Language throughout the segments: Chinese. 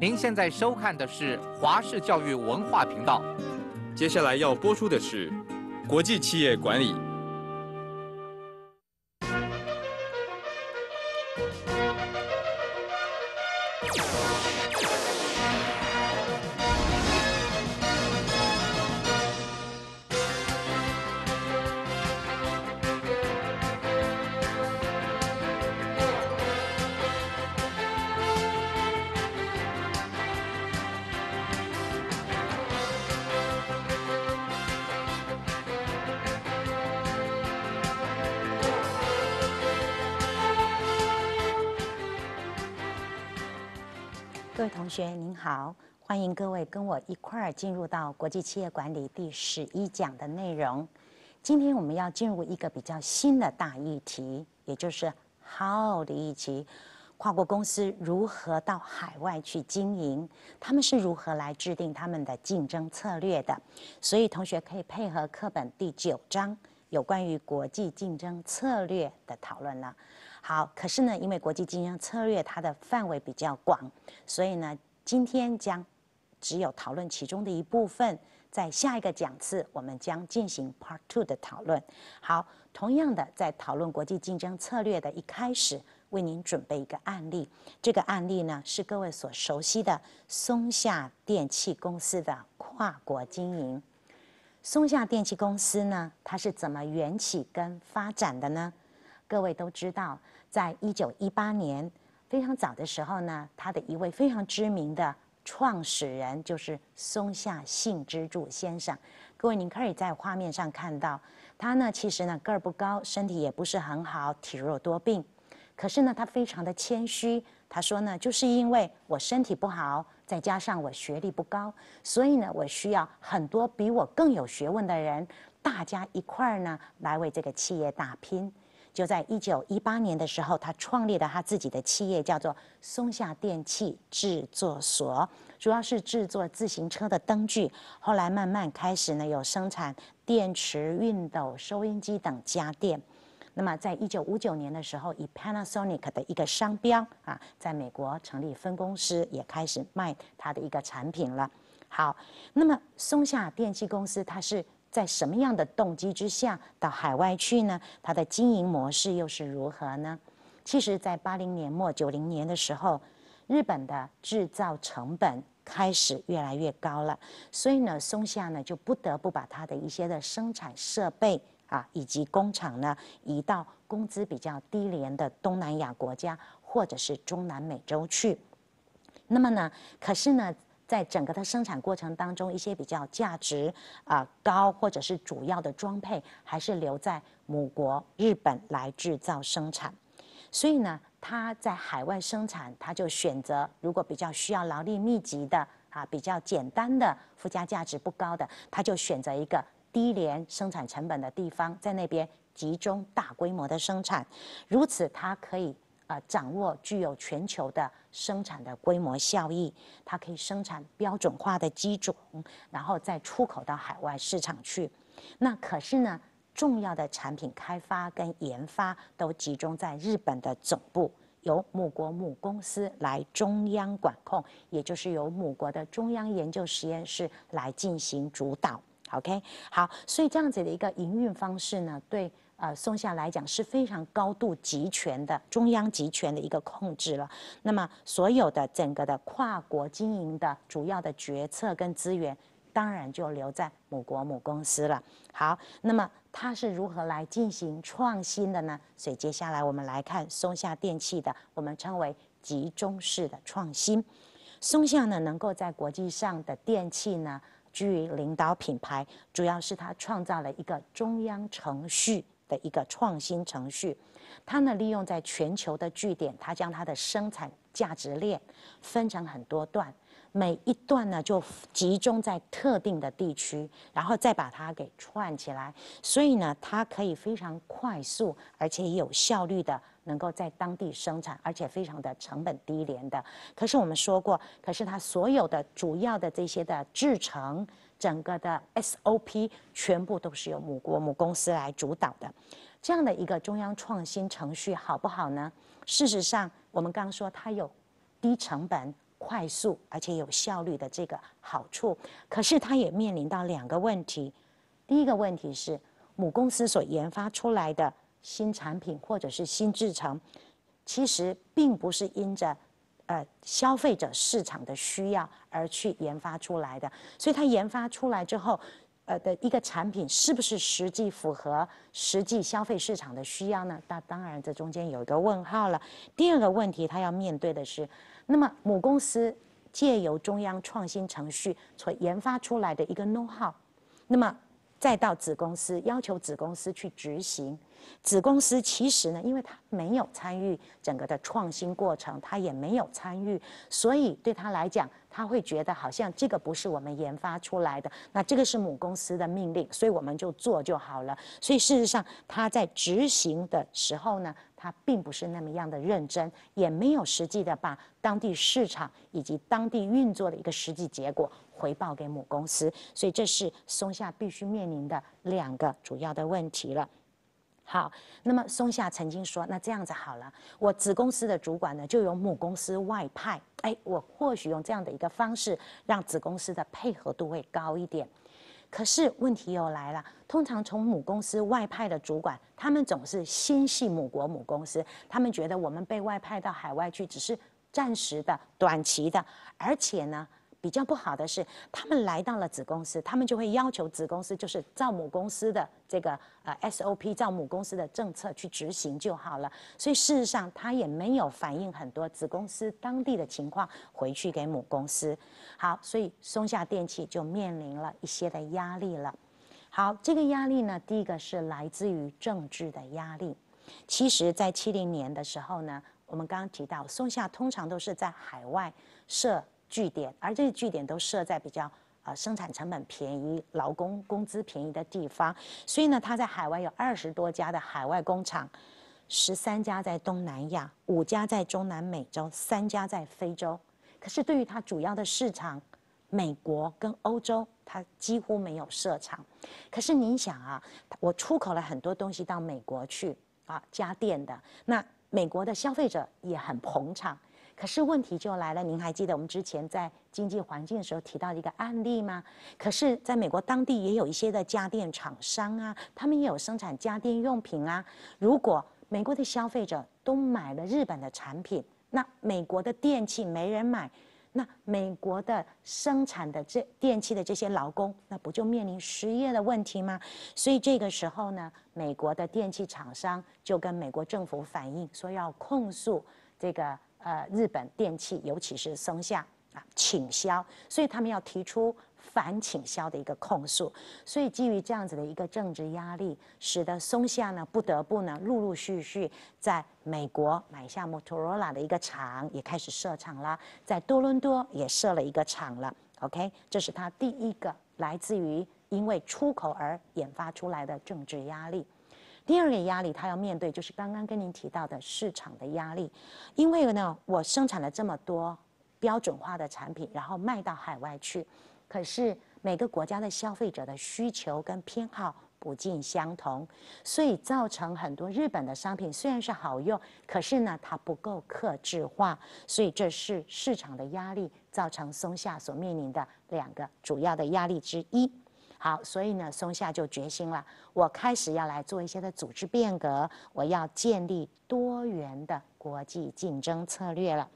您现在收看的是华视教育文化频道，接下来要播出的是国际企业管理。各位跟我一块儿进入到国际企业管理第十一讲的内容。今天我们要进入一个比较新的大议题，也就是 How 的议题：跨国公司如何到海外去经营，他们是如何来制定他们的竞争策略的。所以同学可以配合课本第九章有关于国际竞争策略的讨论了。好，可是呢，因为国际竞争策略它的范围比较广，所以呢，今天将。只有讨论其中的一部分，在下一个讲次我们将进行 Part Two 的讨论。好，同样的，在讨论国际竞争策略的一开始，为您准备一个案例。这个案例呢，是各位所熟悉的松下电器公司的跨国经营。松下电器公司呢，它是怎么缘起跟发展的呢？各位都知道，在一九一八年，非常早的时候呢，它的一位非常知名的。创始人就是松下幸之助先生，各位，您可以在画面上看到他呢。其实呢，个儿不高，身体也不是很好，体弱多病。可是呢，他非常的谦虚。他说呢，就是因为我身体不好，再加上我学历不高，所以呢，我需要很多比我更有学问的人，大家一块儿呢来为这个企业打拼。就在一九一八年的时候，他创立的他自己的企业叫做松下电器制作所，主要是制作自行车的灯具，后来慢慢开始呢有生产电池、熨斗、收音机等家电。那么在一九五九年的时候，以 Panasonic 的一个商标啊，在美国成立分公司，也开始卖他的一个产品了。好，那么松下电器公司它是。在什么样的动机之下到海外去呢？它的经营模式又是如何呢？其实，在八零年末九零年的时候，日本的制造成本开始越来越高了，所以呢，松下呢就不得不把它的一些的生产设备啊以及工厂呢移到工资比较低廉的东南亚国家或者是中南美洲去。那么呢，可是呢？在整个的生产过程当中，一些比较价值啊高或者是主要的装配还是留在母国日本来制造生产，所以呢，它在海外生产，它就选择如果比较需要劳力密集的啊，比较简单的附加价值不高的，它就选择一个低廉生产成本的地方，在那边集中大规模的生产，如此它可以。呃掌握具有全球的生产的规模效益，它可以生产标准化的机种，然后再出口到海外市场去。那可是呢，重要的产品开发跟研发都集中在日本的总部，由母国母公司来中央管控，也就是由母国的中央研究实验室来进行主导。OK，好，所以这样子的一个营运方式呢，对。啊，松下来讲是非常高度集权的，中央集权的一个控制了。那么，所有的整个的跨国经营的主要的决策跟资源，当然就留在母国母公司了。好，那么它是如何来进行创新的呢？所以接下来我们来看松下电器的，我们称为集中式的创新。松下呢，能够在国际上的电器呢居于领导品牌，主要是它创造了一个中央程序。的一个创新程序，它呢利用在全球的据点，它将它的生产价值链分成很多段，每一段呢就集中在特定的地区，然后再把它给串起来，所以呢，它可以非常快速而且有效率的能够在当地生产，而且非常的成本低廉的。可是我们说过，可是它所有的主要的这些的制成。整个的 SOP 全部都是由母国母公司来主导的，这样的一个中央创新程序好不好呢？事实上，我们刚说它有低成本、快速而且有效率的这个好处，可是它也面临到两个问题。第一个问题是，母公司所研发出来的新产品或者是新制成，其实并不是因着。呃，消费者市场的需要而去研发出来的，所以它研发出来之后，呃的一个产品是不是实际符合实际消费市场的需要呢？那当然，这中间有一个问号了。第二个问题，它要面对的是，那么母公司借由中央创新程序所研发出来的一个 know-how，那么。再到子公司要求子公司去执行，子公司其实呢，因为他没有参与整个的创新过程，他也没有参与，所以对他来讲，他会觉得好像这个不是我们研发出来的，那这个是母公司的命令，所以我们就做就好了。所以事实上他在执行的时候呢。他并不是那么样的认真，也没有实际的把当地市场以及当地运作的一个实际结果回报给母公司，所以这是松下必须面临的两个主要的问题了。好，那么松下曾经说，那这样子好了，我子公司的主管呢，就由母公司外派，哎，我或许用这样的一个方式，让子公司的配合度会高一点。可是问题又来了。通常从母公司外派的主管，他们总是心系母国母公司，他们觉得我们被外派到海外去只是暂时的、短期的，而且呢。比较不好的是，他们来到了子公司，他们就会要求子公司就是照母公司的这个呃 SOP，照母公司的政策去执行就好了。所以事实上，他也没有反映很多子公司当地的情况回去给母公司。好，所以松下电器就面临了一些的压力了。好，这个压力呢，第一个是来自于政治的压力。其实，在七零年的时候呢，我们刚刚提到，松下通常都是在海外设。据点，而这些据点都设在比较呃生产成本便宜、劳工工资便宜的地方，所以呢，它在海外有二十多家的海外工厂，十三家在东南亚，五家在中南美洲，三家在非洲。可是对于它主要的市场，美国跟欧洲，它几乎没有设厂。可是您想啊，我出口了很多东西到美国去啊，家电的，那美国的消费者也很捧场。可是问题就来了，您还记得我们之前在经济环境的时候提到的一个案例吗？可是，在美国当地也有一些的家电厂商啊，他们也有生产家电用品啊。如果美国的消费者都买了日本的产品，那美国的电器没人买，那美国的生产的这电器的这些劳工，那不就面临失业的问题吗？所以这个时候呢，美国的电器厂商就跟美国政府反映，说要控诉这个。呃，日本电器，尤其是松下啊，倾销，所以他们要提出反倾销的一个控诉。所以基于这样子的一个政治压力，使得松下呢，不得不呢，陆陆续续在美国买下 Motorola 的一个厂，也开始设厂了，在多伦多也设了一个厂了。OK，这是他第一个来自于因为出口而引发出来的政治压力。第二个压力，它要面对就是刚刚跟您提到的市场的压力，因为呢，我生产了这么多标准化的产品，然后卖到海外去，可是每个国家的消费者的需求跟偏好不尽相同，所以造成很多日本的商品虽然是好用，可是呢，它不够克制化，所以这是市场的压力，造成松下所面临的两个主要的压力之一。好，所以呢，松下就决心了，我开始要来做一些的组织变革，我要建立多元的国际竞争策略了。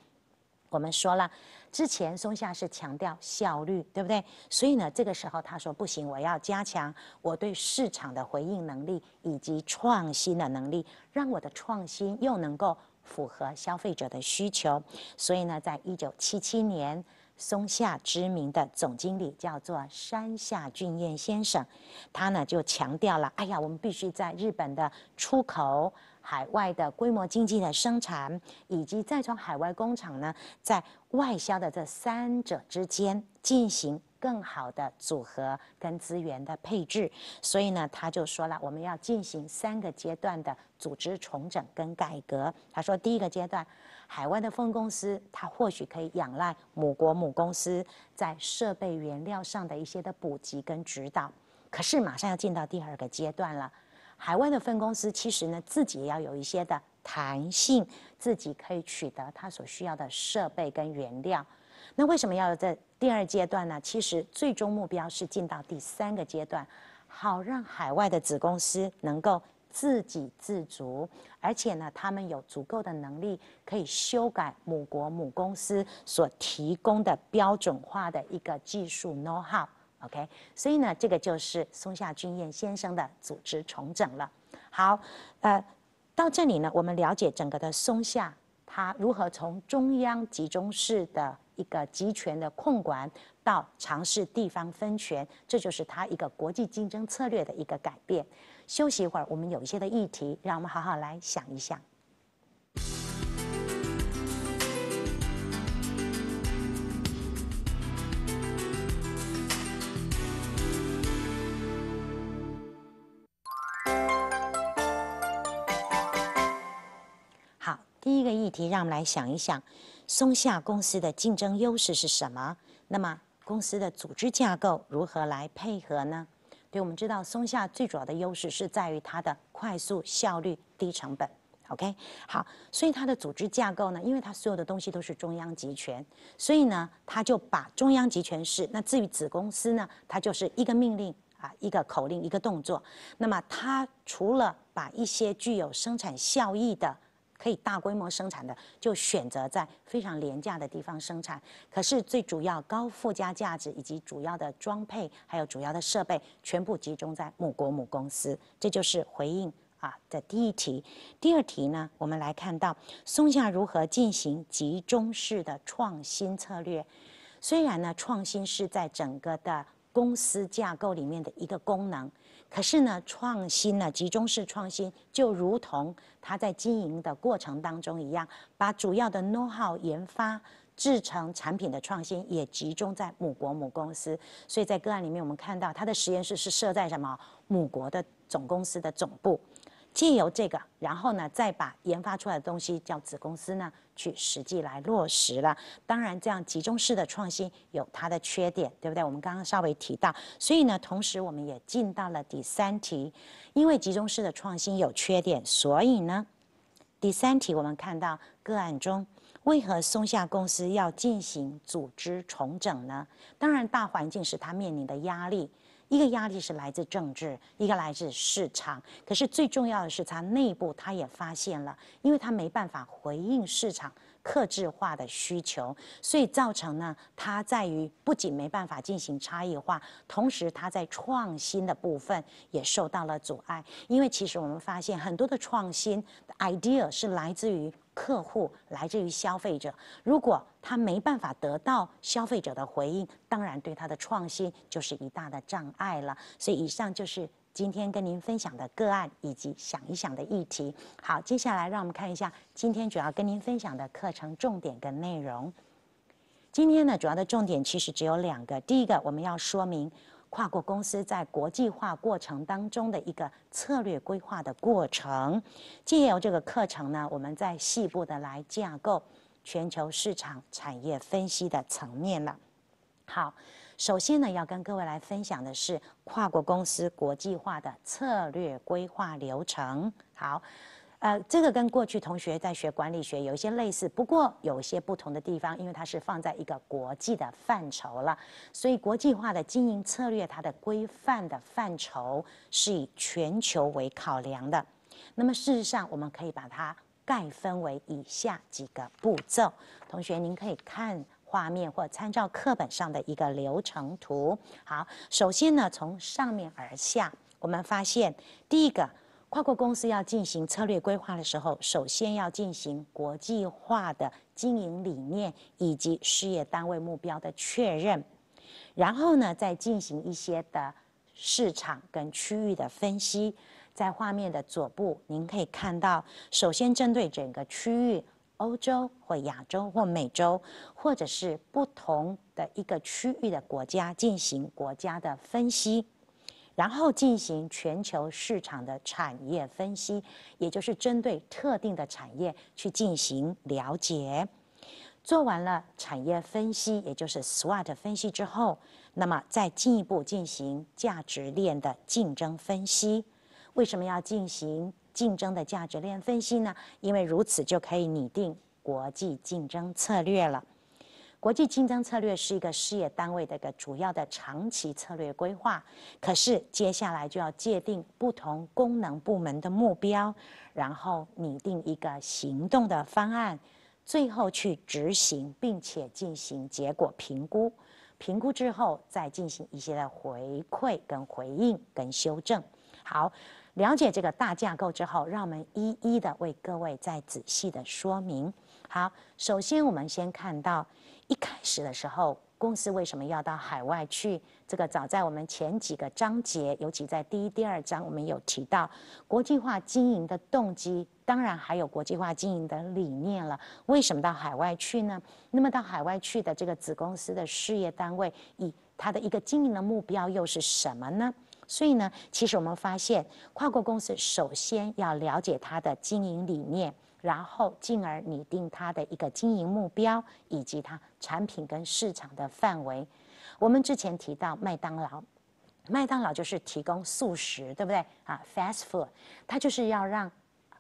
我们说了，之前松下是强调效率，对不对？所以呢，这个时候他说不行，我要加强我对市场的回应能力以及创新的能力，让我的创新又能够符合消费者的需求。所以呢，在一九七七年。松下知名的总经理叫做山下俊彦先生，他呢就强调了，哎呀，我们必须在日本的出口、海外的规模经济的生产，以及再从海外工厂呢在外销的这三者之间进行更好的组合跟资源的配置。所以呢，他就说了，我们要进行三个阶段的组织重整跟改革。他说，第一个阶段。海外的分公司，它或许可以仰赖母国母公司在设备原料上的一些的补给跟指导。可是马上要进到第二个阶段了，海外的分公司其实呢自己也要有一些的弹性，自己可以取得它所需要的设备跟原料。那为什么要在第二阶段呢？其实最终目标是进到第三个阶段，好让海外的子公司能够。自给自足，而且呢，他们有足够的能力可以修改母国母公司所提供的标准化的一个技术 know how，OK？所以呢，这个就是松下俊彦先生的组织重整了。好，呃，到这里呢，我们了解整个的松下，它如何从中央集中式的一个集权的控管。到尝试地方分权，这就是它一个国际竞争策略的一个改变。休息一会儿，我们有一些的议题，让我们好好来想一想。好，第一个议题，让我们来想一想，松下公司的竞争优势是什么？那么。公司的组织架构如何来配合呢？对，我们知道松下最主要的优势是在于它的快速、效率、低成本。OK，好，所以它的组织架构呢，因为它所有的东西都是中央集权，所以呢，它就把中央集权式。那至于子公司呢，它就是一个命令啊，一个口令，一个动作。那么它除了把一些具有生产效益的。可以大规模生产的，就选择在非常廉价的地方生产。可是最主要高附加价值以及主要的装配还有主要的设备，全部集中在母国母公司。这就是回应啊的第一题。第二题呢，我们来看到松下如何进行集中式的创新策略。虽然呢，创新是在整个的公司架构里面的一个功能。可是呢，创新呢，集中式创新就如同它在经营的过程当中一样，把主要的 know-how 研发、制成产品的创新也集中在母国母公司。所以在个案里面，我们看到它的实验室是设在什么母国的总公司的总部。借由这个，然后呢，再把研发出来的东西叫子公司呢去实际来落实了。当然，这样集中式的创新有它的缺点，对不对？我们刚刚稍微提到，所以呢，同时我们也进到了第三题，因为集中式的创新有缺点，所以呢，第三题我们看到个案中为何松下公司要进行组织重整呢？当然，大环境是它面临的压力。一个压力是来自政治，一个来自市场。可是最重要的是，它内部它也发现了，因为它没办法回应市场克制化的需求，所以造成呢，它在于不仅没办法进行差异化，同时它在创新的部分也受到了阻碍。因为其实我们发现很多的创新的 idea 是来自于。客户来自于消费者，如果他没办法得到消费者的回应，当然对他的创新就是一大的障碍了。所以以上就是今天跟您分享的个案以及想一想的议题。好，接下来让我们看一下今天主要跟您分享的课程重点跟内容。今天呢，主要的重点其实只有两个，第一个我们要说明。跨国公司在国际化过程当中的一个策略规划的过程，借由这个课程呢，我们再细部的来架构全球市场产业分析的层面了。好，首先呢，要跟各位来分享的是跨国公司国际化的策略规划流程。好。呃，这个跟过去同学在学管理学有一些类似，不过有些不同的地方，因为它是放在一个国际的范畴了，所以国际化的经营策略它的规范的范畴是以全球为考量的。那么事实上，我们可以把它概分为以下几个步骤。同学，您可以看画面或参照课本上的一个流程图。好，首先呢，从上面而下，我们发现第一个。跨国公司要进行策略规划的时候，首先要进行国际化的经营理念以及事业单位目标的确认，然后呢，再进行一些的市场跟区域的分析。在画面的左部，您可以看到，首先针对整个区域，欧洲或亚洲或美洲，或者是不同的一个区域的国家，进行国家的分析。然后进行全球市场的产业分析，也就是针对特定的产业去进行了解。做完了产业分析，也就是 SWOT 分析之后，那么再进一步进行价值链的竞争分析。为什么要进行竞争的价值链分析呢？因为如此就可以拟定国际竞争策略了。国际竞争策略是一个事业单位的一个主要的长期策略规划。可是接下来就要界定不同功能部门的目标，然后拟定一个行动的方案，最后去执行，并且进行结果评估。评估之后再进行一些的回馈跟回应跟修正。好，了解这个大架构之后，让我们一一的为各位再仔细的说明。好，首先我们先看到。一开始的时候，公司为什么要到海外去？这个早在我们前几个章节，尤其在第一、第二章，我们有提到国际化经营的动机，当然还有国际化经营的理念了。为什么到海外去呢？那么到海外去的这个子公司的事业单位，以它的一个经营的目标又是什么呢？所以呢，其实我们发现，跨国公司首先要了解它的经营理念。然后进而拟定它的一个经营目标，以及它产品跟市场的范围。我们之前提到麦当劳，麦当劳就是提供素食，对不对啊？Fast food，它就是要让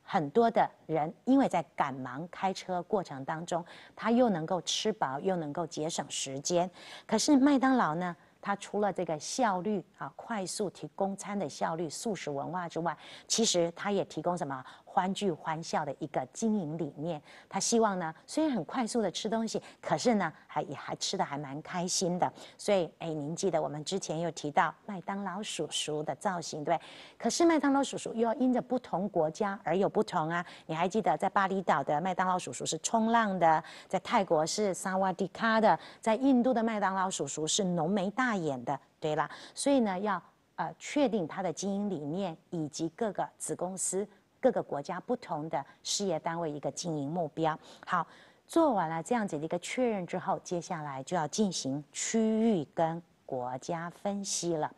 很多的人因为在赶忙开车过程当中，他又能够吃饱，又能够节省时间。可是麦当劳呢，它除了这个效率啊，快速提供餐的效率、素食文化之外，其实它也提供什么？欢聚欢笑的一个经营理念，他希望呢，虽然很快速的吃东西，可是呢，还也还吃的还蛮开心的。所以，哎，您记得我们之前又提到麦当劳叔叔的造型，对？可是麦当劳叔叔又要因着不同国家而有不同啊！你还记得在巴厘岛的麦当劳叔叔是冲浪的，在泰国是萨瓦迪卡的，在印度的麦当劳叔叔是浓眉大眼的，对了。所以呢，要呃确定他的经营理念以及各个子公司。各个国家不同的事业单位一个经营目标，好，做完了这样子的一个确认之后，接下来就要进行区域跟国家分析了，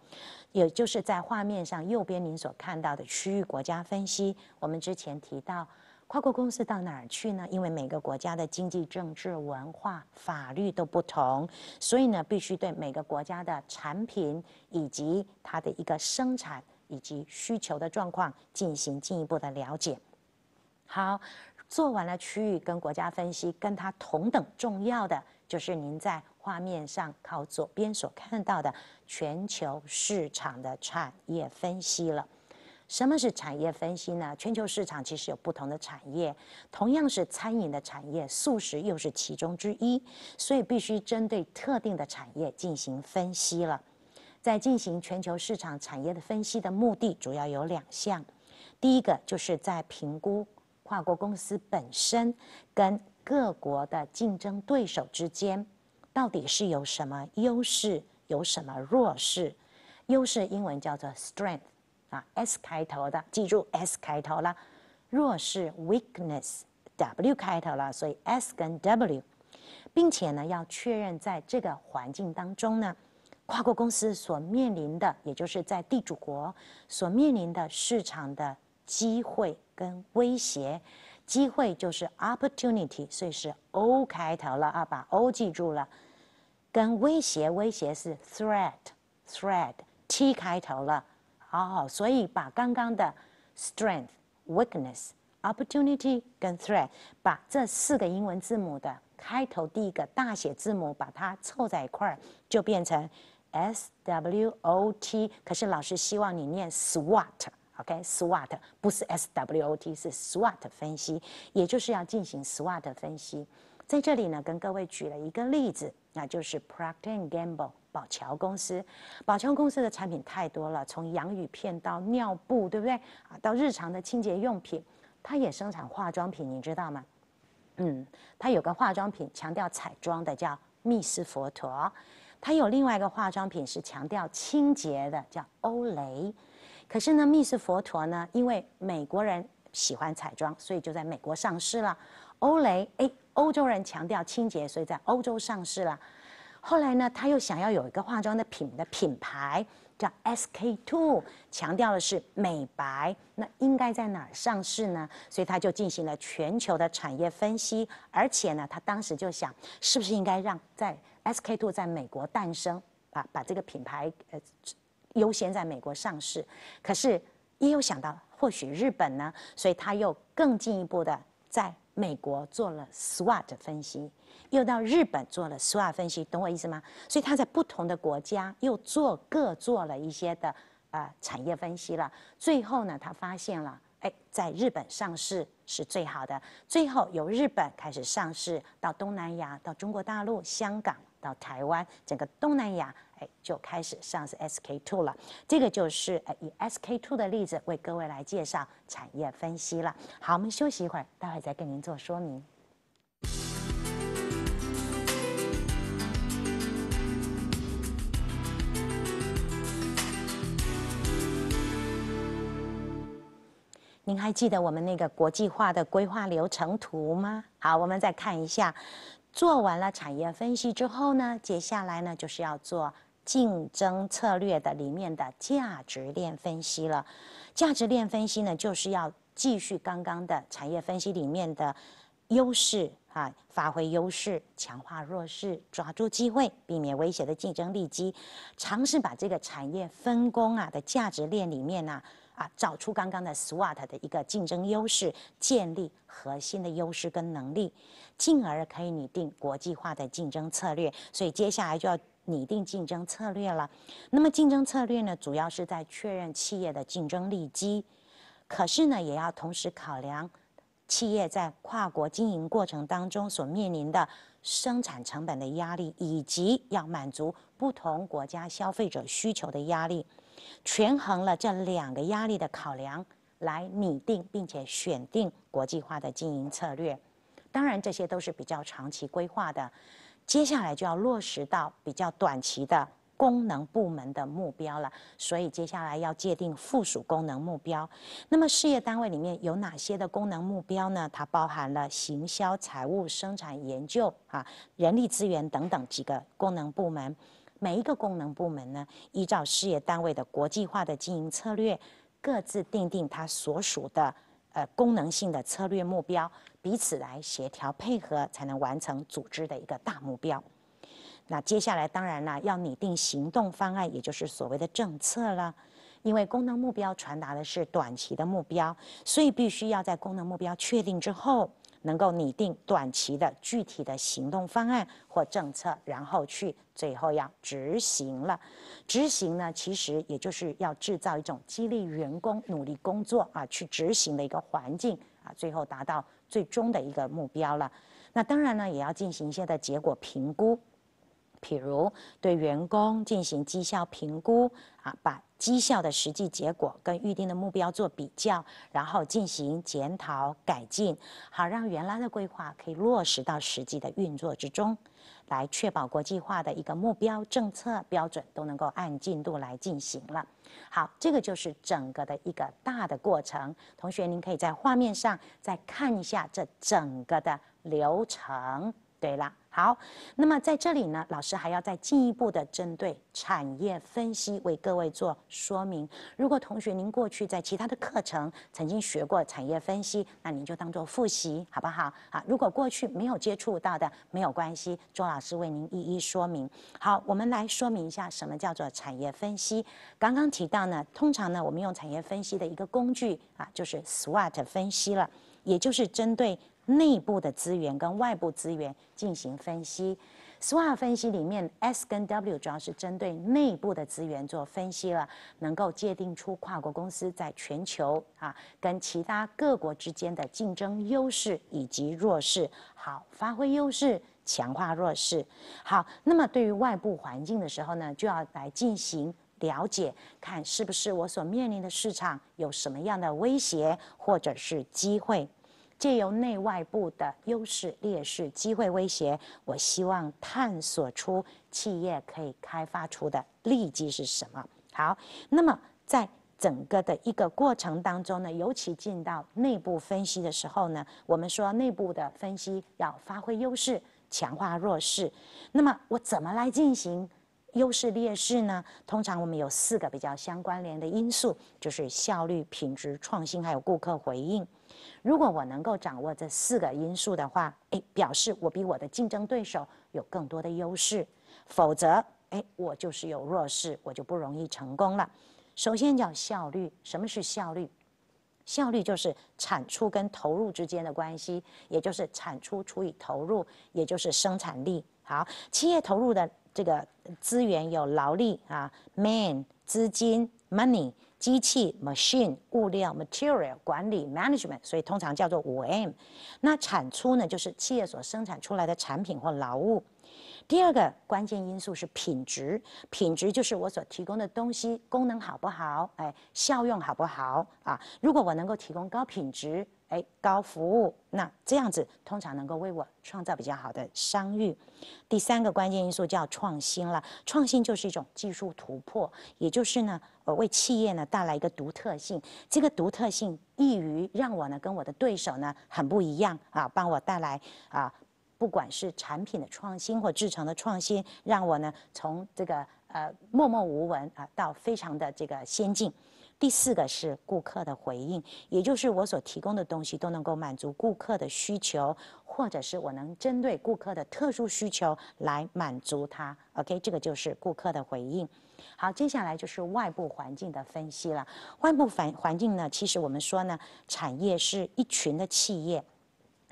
也就是在画面上右边您所看到的区域国家分析。我们之前提到，跨国公司到哪儿去呢？因为每个国家的经济、政治、文化、法律都不同，所以呢，必须对每个国家的产品以及它的一个生产。以及需求的状况进行进一步的了解。好，做完了区域跟国家分析，跟它同等重要的就是您在画面上靠左边所看到的全球市场的产业分析了。什么是产业分析呢？全球市场其实有不同的产业，同样是餐饮的产业，素食又是其中之一，所以必须针对特定的产业进行分析了。在进行全球市场产业的分析的目的主要有两项，第一个就是在评估跨国公司本身跟各国的竞争对手之间，到底是有什么优势，有什么弱势。优势英文叫做 strength，啊，S 开头的，记住 S 开头了。弱势 weakness，W 开头了，所以 S 跟 W，并且呢，要确认在这个环境当中呢。跨国公司所面临的，也就是在地主国所面临的市场的机会跟威胁。机会就是 opportunity，所以是 O 开头了啊，把 O 记住了。跟威胁，威胁是 threat，threat T 开头了好，所以把刚刚的 strength、weakness、opportunity 跟 threat，把这四个英文字母的开头第一个大写字母把它凑在一块儿，就变成。S W O T，可是老师希望你念 SWOT，OK，SWOT 不是 S W O T，是 SWOT 分析，也就是要进行 SWOT 分析。在这里呢，跟各位举了一个例子，那就是 Practan Gamble 宝乔公司。宝乔公司的产品太多了，从洋芋片到尿布，对不对啊？到日常的清洁用品，它也生产化妆品，你知道吗？嗯，它有个化妆品，强调彩妆的，叫密斯佛陀。他有另外一个化妆品是强调清洁的，叫欧蕾。可是呢，密斯佛陀呢，因为美国人喜欢彩妆，所以就在美国上市了。欧蕾，哎，欧洲人强调清洁，所以在欧洲上市了。后来呢，他又想要有一个化妆的品的品牌。叫 SK Two，强调的是美白，那应该在哪儿上市呢？所以他就进行了全球的产业分析，而且呢，他当时就想，是不是应该让在 SK Two 在美国诞生，啊，把这个品牌呃优先在美国上市？可是也有想到，或许日本呢，所以他又更进一步的在。美国做了 SWOT 分析，又到日本做了 SWOT 分析，懂我意思吗？所以他在不同的国家又做各做了一些的呃产业分析了。最后呢，他发现了，哎，在日本上市是最好的。最后由日本开始上市，到东南亚，到中国大陆、香港，到台湾，整个东南亚。哎，就开始上市 SK Two 了。这个就是以 SK Two 的例子为各位来介绍产业分析了。好，我们休息一会儿，待会再跟您做说明。您还记得我们那个国际化的规划流程图吗？好，我们再看一下。做完了产业分析之后呢，接下来呢，就是要做。竞争策略的里面的价值链分析了，价值链分析呢，就是要继续刚刚的产业分析里面的，优势啊，发挥优势，强化弱势，抓住机会，避免威胁的竞争力机，尝试把这个产业分工啊的价值链里面呢，啊，找出刚刚的 SWOT 的一个竞争优势，建立核心的优势跟能力，进而可以拟定国际化的竞争策略。所以接下来就要。拟定竞争策略了，那么竞争策略呢，主要是在确认企业的竞争力基，可是呢，也要同时考量企业在跨国经营过程当中所面临的生产成本的压力，以及要满足不同国家消费者需求的压力，权衡了这两个压力的考量，来拟定并且选定国际化的经营策略。当然，这些都是比较长期规划的。接下来就要落实到比较短期的功能部门的目标了，所以接下来要界定附属功能目标。那么事业单位里面有哪些的功能目标呢？它包含了行销、财务、生产、研究啊、人力资源等等几个功能部门。每一个功能部门呢，依照事业单位的国际化的经营策略，各自定定它所属的呃功能性的策略目标。彼此来协调配合，才能完成组织的一个大目标。那接下来当然了，要拟定行动方案，也就是所谓的政策了。因为功能目标传达的是短期的目标，所以必须要在功能目标确定之后，能够拟定短期的具体的行动方案或政策，然后去最后要执行了。执行呢，其实也就是要制造一种激励员工努力工作啊，去执行的一个环境啊，最后达到。最终的一个目标了，那当然呢，也要进行一些的结果评估。比如对员工进行绩效评估啊，把绩效的实际结果跟预定的目标做比较，然后进行检讨改进，好让原来的规划可以落实到实际的运作之中，来确保国际化的一个目标、政策、标准都能够按进度来进行了。好，这个就是整个的一个大的过程。同学，您可以在画面上再看一下这整个的流程。对了。好，那么在这里呢，老师还要再进一步的针对产业分析为各位做说明。如果同学您过去在其他的课程曾经学过产业分析，那您就当做复习好不好？啊，如果过去没有接触到的，没有关系，周老师为您一一说明。好，我们来说明一下什么叫做产业分析。刚刚提到呢，通常呢我们用产业分析的一个工具啊，就是 SWOT 分析了，也就是针对。内部的资源跟外部资源进行分析，SWA 分析里面 S 跟 W 主要是针对内部的资源做分析了，能够界定出跨国公司在全球啊跟其他各国之间的竞争优势以及弱势。好，发挥优势，强化弱势。好，那么对于外部环境的时候呢，就要来进行了解，看是不是我所面临的市场有什么样的威胁或者是机会。借由内外部的优势、劣势、机会、威胁，我希望探索出企业可以开发出的利基是什么。好，那么在整个的一个过程当中呢，尤其进到内部分析的时候呢，我们说内部的分析要发挥优势，强化弱势。那么我怎么来进行？优势劣势呢？通常我们有四个比较相关联的因素，就是效率、品质、创新，还有顾客回应。如果我能够掌握这四个因素的话，哎，表示我比我的竞争对手有更多的优势；否则，哎，我就是有弱势，我就不容易成功了。首先叫效率，什么是效率？效率就是产出跟投入之间的关系，也就是产出除以投入，也就是生产力。好，企业投入的。这个资源有劳力啊，man；资金，money；机器，machine；物料，material；管理，management。所以通常叫做五 M。那产出呢，就是企业所生产出来的产品或劳务。第二个关键因素是品质，品质就是我所提供的东西功能好不好，哎，效用好不好啊？如果我能够提供高品质，哎，高服务，那这样子通常能够为我创造比较好的商誉。第三个关键因素叫创新了，创新就是一种技术突破，也就是呢，为企业呢带来一个独特性，这个独特性易于让我呢跟我的对手呢很不一样啊，帮我带来啊。不管是产品的创新或制成的创新，让我呢从这个呃默默无闻啊到非常的这个先进。第四个是顾客的回应，也就是我所提供的东西都能够满足顾客的需求，或者是我能针对顾客的特殊需求来满足他。OK，这个就是顾客的回应。好，接下来就是外部环境的分析了。外部环环境呢，其实我们说呢，产业是一群的企业。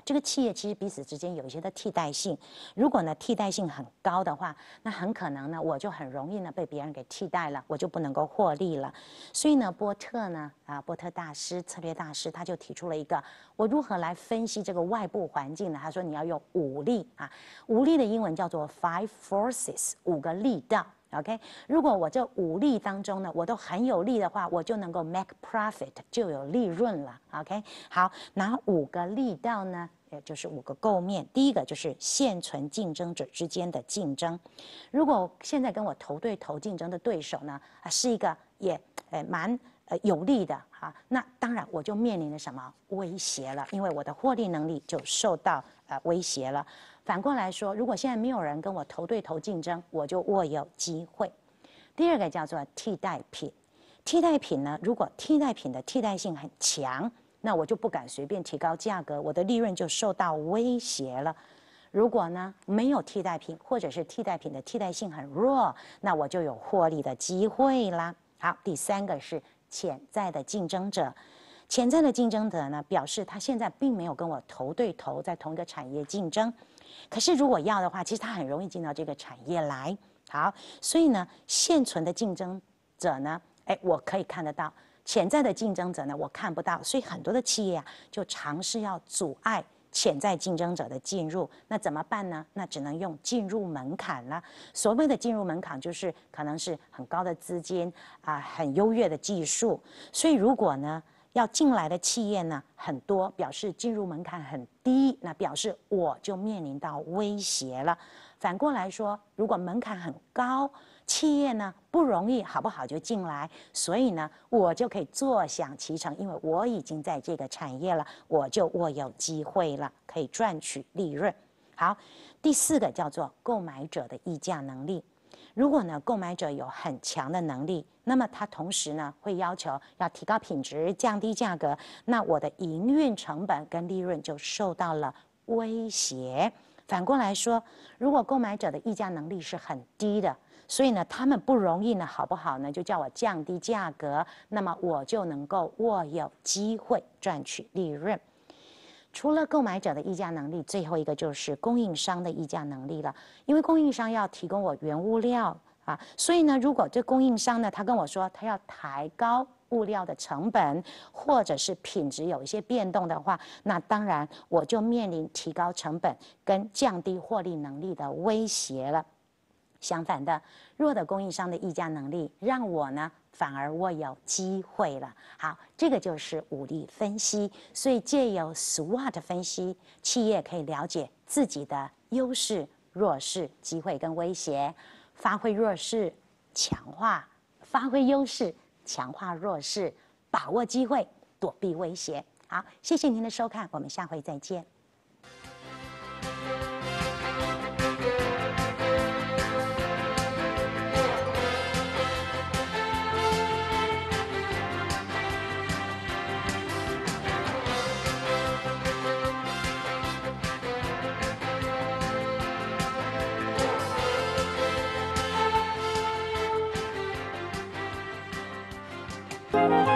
这个企业其实彼此之间有一些的替代性，如果呢替代性很高的话，那很可能呢我就很容易呢被别人给替代了，我就不能够获利了。所以呢波特呢啊波特大师策略大师他就提出了一个我如何来分析这个外部环境呢？他说你要用五力啊，五力的英文叫做 five forces，五个力道。OK，如果我这五例当中呢，我都很有利的话，我就能够 make profit，就有利润了。OK，好，哪五个力道呢？也就是五个构面。第一个就是现存竞争者之间的竞争。如果现在跟我头对头竞争的对手呢，啊，是一个也诶蛮呃有利的哈，那当然我就面临了什么威胁了？因为我的获利能力就受到呃威胁了。反过来说，如果现在没有人跟我头对头竞争，我就握有机会。第二个叫做替代品，替代品呢，如果替代品的替代性很强，那我就不敢随便提高价格，我的利润就受到威胁了。如果呢没有替代品，或者是替代品的替代性很弱，那我就有获利的机会啦。好，第三个是潜在的竞争者，潜在的竞争者呢，表示他现在并没有跟我头对头在同一个产业竞争。可是，如果要的话，其实它很容易进到这个产业来。好，所以呢，现存的竞争者呢，哎，我可以看得到；潜在的竞争者呢，我看不到。所以很多的企业啊，就尝试要阻碍潜在竞争者的进入。那怎么办呢？那只能用进入门槛了。所谓的进入门槛，就是可能是很高的资金啊，很优越的技术。所以如果呢？要进来的企业呢很多，表示进入门槛很低，那表示我就面临到威胁了。反过来说，如果门槛很高，企业呢不容易好不好就进来，所以呢我就可以坐享其成，因为我已经在这个产业了，我就我有机会了，可以赚取利润。好，第四个叫做购买者的议价能力，如果呢购买者有很强的能力。那么它同时呢，会要求要提高品质、降低价格，那我的营运成本跟利润就受到了威胁。反过来说，如果购买者的议价能力是很低的，所以呢，他们不容易呢，好不好呢？就叫我降低价格，那么我就能够握有机会赚取利润。除了购买者的议价能力，最后一个就是供应商的议价能力了，因为供应商要提供我原物料。啊，所以呢，如果这供应商呢，他跟我说他要抬高物料的成本，或者是品质有一些变动的话，那当然我就面临提高成本跟降低获利能力的威胁了。相反的，弱的供应商的议价能力，让我呢反而握有机会了。好，这个就是武力分析。所以借由 SWOT 分析，企业可以了解自己的优势、弱势、机会跟威胁。发挥弱势，强化；发挥优势，强化弱势；把握机会，躲避威胁。好，谢谢您的收看，我们下回再见。